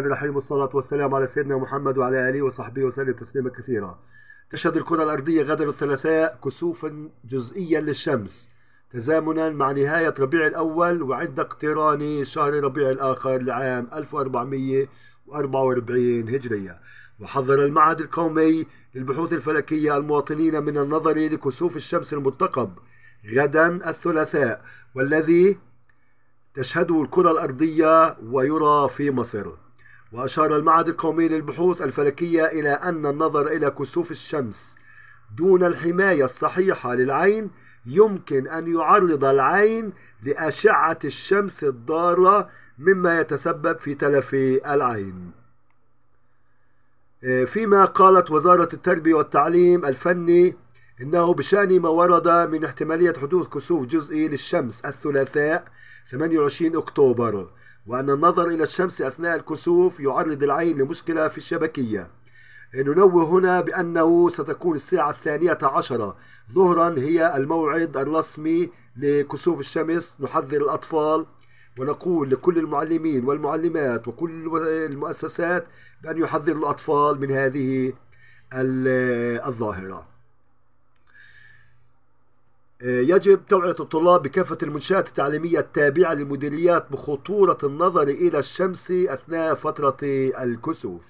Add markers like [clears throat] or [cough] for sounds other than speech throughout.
يعني الحبيب الصلاة والسلام على سيدنا محمد وعلى آله وصحبه وسلم تسليما كثيرا تشهد الكرة الأرضية غدا الثلاثاء كسوفا جزئيا للشمس تزامنا مع نهاية ربيع الأول وعند اقتران شهر ربيع الآخر لعام 1444 هجرية وحذر المعهد القومي للبحوث الفلكية المواطنين من النظر لكسوف الشمس المرتقب غدا الثلاثاء والذي تشهده الكرة الأرضية ويرى في مصر وأشار المعهد القومي للبحوث الفلكية إلى أن النظر إلى كسوف الشمس دون الحماية الصحيحة للعين يمكن أن يعرض العين لأشعة الشمس الضارة مما يتسبب في تلف العين آه، فيما قالت وزارة التربية والتعليم الفني إنه بشأن ما ورد من احتمالية حدوث كسوف جزئي للشمس الثلاثاء 28 أكتوبر وأن النظر إلى الشمس أثناء الكسوف يعرض العين لمشكلة في الشبكية ننوه هنا بأنه ستكون الساعة الثانية عشرة ظهرا هي الموعد الرسمي لكسوف الشمس نحذر الأطفال ونقول لكل المعلمين والمعلمات وكل المؤسسات بأن يحذروا الأطفال من هذه الظاهرة يجب توعية الطلاب بكافة المنشآت التعليمية التابعة للمديريات بخطورة النظر إلى الشمس أثناء فترة الكسوف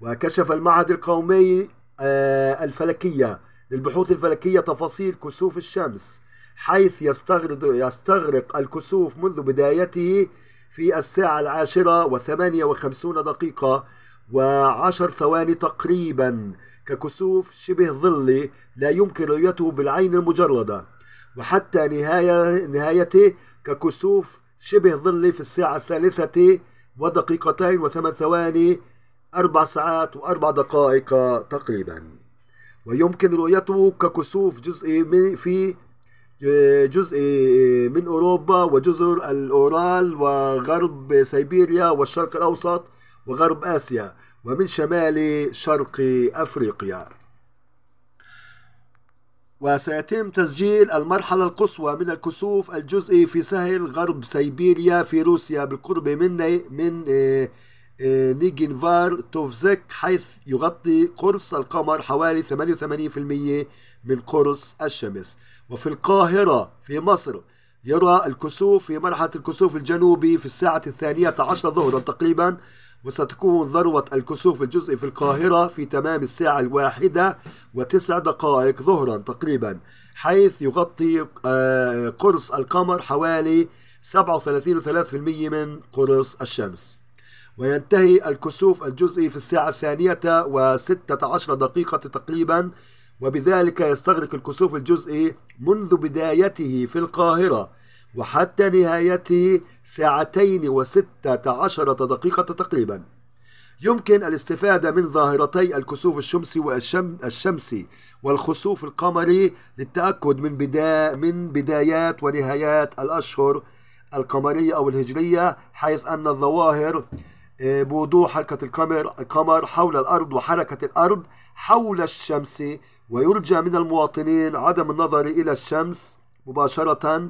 وكشف المعهد القومي آه، الفلكية للبحوث الفلكية تفاصيل كسوف الشمس حيث يستغرق, يستغرق الكسوف منذ بدايته في الساعة العاشرة وثمانية وخمسون دقيقة وعشر ثواني تقريبا ككسوف شبه ظلي لا يمكن رؤيته بالعين المجردة وحتى نهاية نهايته ككسوف شبه ظلي في الساعة الثالثة ودقيقتين وثمان ثواني أربع ساعات وأربع دقائق تقريبا ويمكن رؤيته ككسوف جزء من في جزء من أوروبا وجزر الأورال وغرب سيبيريا والشرق الأوسط وغرب آسيا ومن شمال شرق أفريقيا وسيتم تسجيل المرحلة القصوى من الكسوف الجزئي في سهل غرب سيبيريا في روسيا بالقرب من من آه، آه، نيجنفار توفزك حيث يغطي قرص القمر حوالي 88% من قرص الشمس وفي القاهرة في مصر يرى الكسوف في مرحلة الكسوف الجنوبي في الساعة الثانية عشر ظهرا تقريبا وستكون ذروة الكسوف الجزئي في القاهرة في تمام الساعة الواحدة وتسع دقائق ظهرا تقريبا حيث يغطي آه، قرص القمر حوالي 37.3% من قرص الشمس وينتهي الكسوف الجزئي في الساعة الثانية الثانية عشر دقيقة تقريبا وبذلك يستغرق الكسوف الجزئي منذ بدايته في القاهرة وحتى نهايته ساعتين وستة عشرة دقيقة تقريبا يمكن الاستفادة من ظاهرتي الكسوف الشمسي والشمسي والخسوف القمري للتأكد من بدا من بدايات ونهايات الأشهر القمرية أو الهجرية حيث أن الظواهر آه، بوضوح حركة القمر القمر حول الأرض وحركة الأرض حول الشمس ويرجى من المواطنين عدم النظر إلى الشمس مباشرة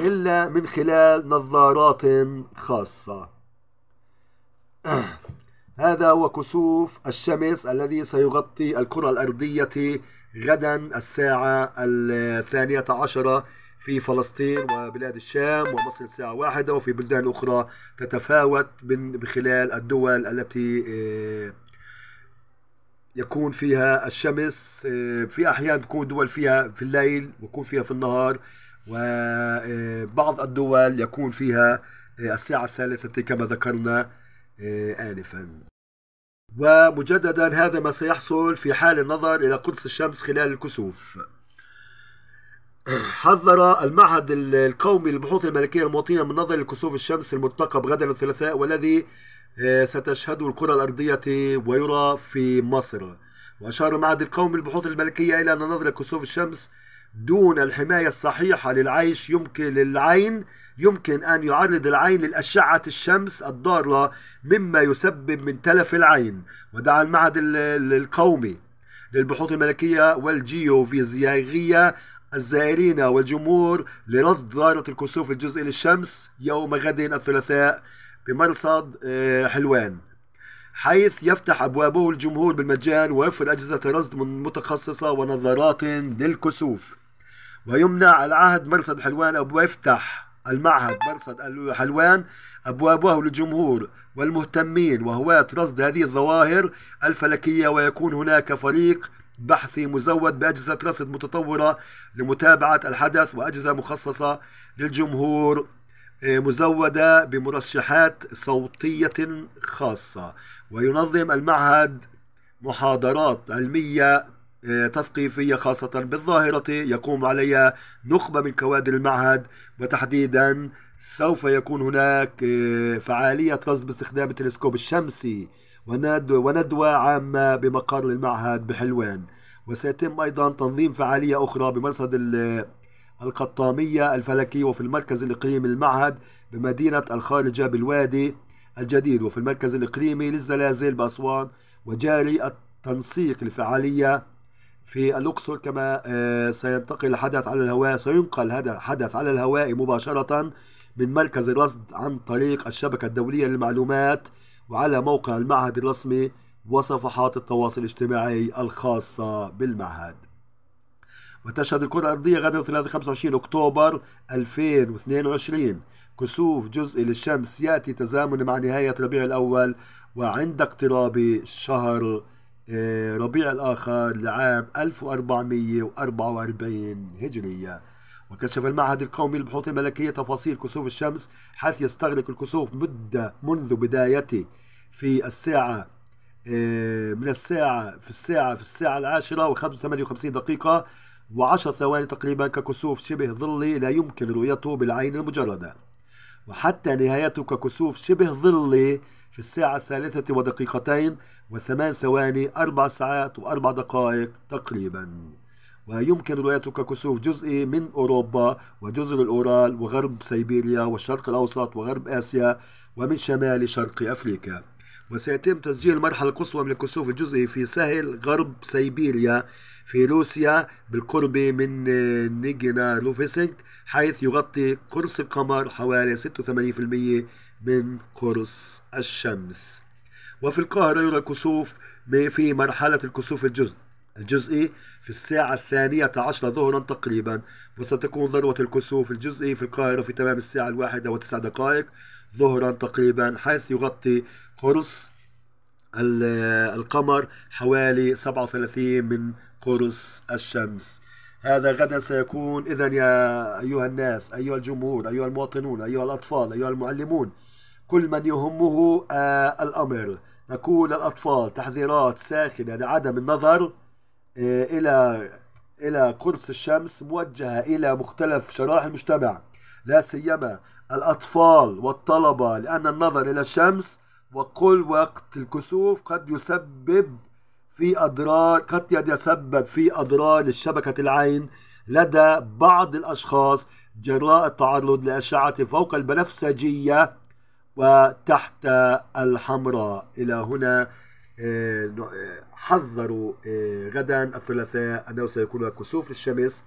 إلا من خلال نظارات خاصة [clears throat] هذا هو كسوف الشمس الذي سيغطي الكرة الأرضية غدا الساعة الثانية عشرة في فلسطين وبلاد الشام ومصر الساعة واحدة وفي بلدان أخرى تتفاوت من خلال الدول التي آه، يكون فيها الشمس آه، في أحيان تكون دول فيها في الليل ويكون فيها في النهار وبعض الدول يكون فيها آه، الساعة الثالثة كما ذكرنا آه، آنفا ومجددا هذا ما سيحصل في حال النظر إلى قدس الشمس خلال الكسوف [clears throat] حذر المعهد القومي للبحوث الملكية المواطنة من نظر الكسوف الشمس المرتقب غدا الثلاثاء والذي آه، ستشهده الكرة الأرضية ويرى في مصر وأشار المعهد القومي للبحوث الملكية إلى أن نظر كسوف الشمس دون الحماية الصحيحة للعيش يمكن للعين يمكن أن يعرض العين للأشعة الشمس الضارة مما يسبب من تلف العين ودعا المعهد القومي للبحوث الملكية والجيوفيزيائية الزائرين والجمهور لرصد ضارة الكسوف الجزئي للشمس يوم غد الثلاثاء بمرصد آه، حلوان حيث يفتح أبوابه الجمهور بالمجان ويوفر أجهزة رصد متخصصة ونظارات للكسوف ويمنع العهد مرصد حلوان أبو يفتح المعهد مرصد حلوان أبوابه للجمهور والمهتمين وهواة رصد هذه الظواهر الفلكية ويكون هناك فريق بحثي مزود بأجهزة رصد متطورة لمتابعة الحدث وأجهزة مخصصة للجمهور آه، مزودة بمرشحات صوتية خاصة وينظم المعهد محاضرات علمية آه، تثقيفية خاصة بالظاهرة يقوم عليها نخبة من كوادر المعهد وتحديدا سوف يكون هناك آه، فعالية رصد باستخدام التلسكوب الشمسي وندوة عامة بمقر المعهد بحلوان وسيتم أيضا تنظيم فعالية أخرى بمرصد القطامية الفلكي وفي المركز الإقليمي للمعهد بمدينة الخارجة بالوادي الجديد وفي المركز الإقليمي للزلازل بأسوان وجاري التنسيق لفعالية في الأقصر كما آه، سينتقل الحدث على الهواء سينقل هذا الحدث على الهواء مباشرة من مركز الرصد عن طريق الشبكة الدولية للمعلومات وعلى موقع المعهد الرسمي وصفحات التواصل الاجتماعي الخاصة بالمعهد وتشهد الكرة الأرضية غدا الثلاثاء 25 أكتوبر 2022 كسوف جزئي للشمس يأتي تزامن مع نهاية ربيع الأول وعند اقتراب شهر آه، ربيع الآخر لعام 1444 هجرية وكشف المعهد القومي للبحوث الملكية تفاصيل كسوف الشمس حيث يستغرق الكسوف مدة منذ بدايته في الساعة آه، من الساعة في الساعة في الساعة العاشرة و58 دقيقة دقيقة و10 ثواني تقريبا ككسوف شبه ظلي لا يمكن رؤيته بالعين المجردة وحتى نهايته ككسوف شبه ظلي في الساعة الثالثة ودقيقتين وثمان ثواني أربع ساعات وأربع دقائق تقريبا ويمكن رؤية كسوف جزئي من أوروبا وجزر الأورال وغرب سيبيريا والشرق الأوسط وغرب آسيا ومن شمال شرق أفريقيا وسيتم تسجيل المرحلة القصوى من الكسوف الجزئي في سهل غرب سيبيريا في روسيا بالقرب من نيجينا لوفيسنك حيث يغطي قرص القمر حوالي 86% من قرص الشمس وفي القاهرة يرى الكسوف في مرحلة الكسوف الجزئي الجزئي في الساعة الثانية عشرة ظهرا تقريبا وستكون ذروة الكسوف الجزئي في القاهرة في تمام الساعة الواحدة وتسع دقائق ظهرا تقريبا حيث يغطي قرص القمر حوالي 37 من قرص الشمس هذا غدا سيكون إذا يا أيها الناس أيها الجمهور أيها المواطنون أيها الأطفال أيها المعلمون كل من يهمه آه الأمر نقول للأطفال تحذيرات ساخنة لعدم النظر آه إلى إلى قرص الشمس موجهة إلى مختلف شرائح المجتمع لا سيما الأطفال والطلبة لأن النظر إلى الشمس وكل وقت الكسوف قد يسبب في أضرار قد يتسبب في أضرار لشبكة العين لدى بعض الأشخاص جراء التعرض لأشعة فوق البنفسجية وتحت الحمراء إلى هنا آه، آه، حذروا آه، غدا الثلاثاء أنه سيكون كسوف للشمس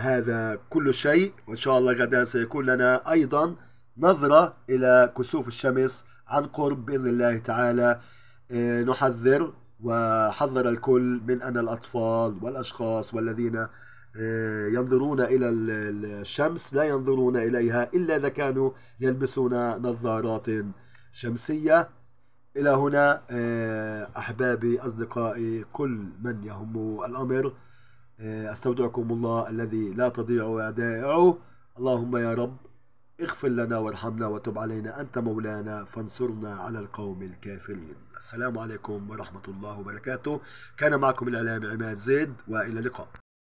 هذا كل شيء وإن شاء الله غدا سيكون لنا أيضا نظرة إلى كسوف الشمس عن قرب بإذن الله تعالى إيه، نحذر وحذر الكل من أن الأطفال والأشخاص والذين إيه، ينظرون إلى الشمس لا ينظرون إليها إلا إذا كانوا يلبسون نظارات شمسية إلى هنا إيه، أحبابي أصدقائي كل من يهم الأمر استودعكم الله الذي لا تضيع ودائعه اللهم يا رب اغفر لنا وارحمنا وتب علينا أنت مولانا فانصرنا على القوم الكافرين السلام عليكم ورحمة الله وبركاته كان معكم الإعلام عماد زيد وإلى اللقاء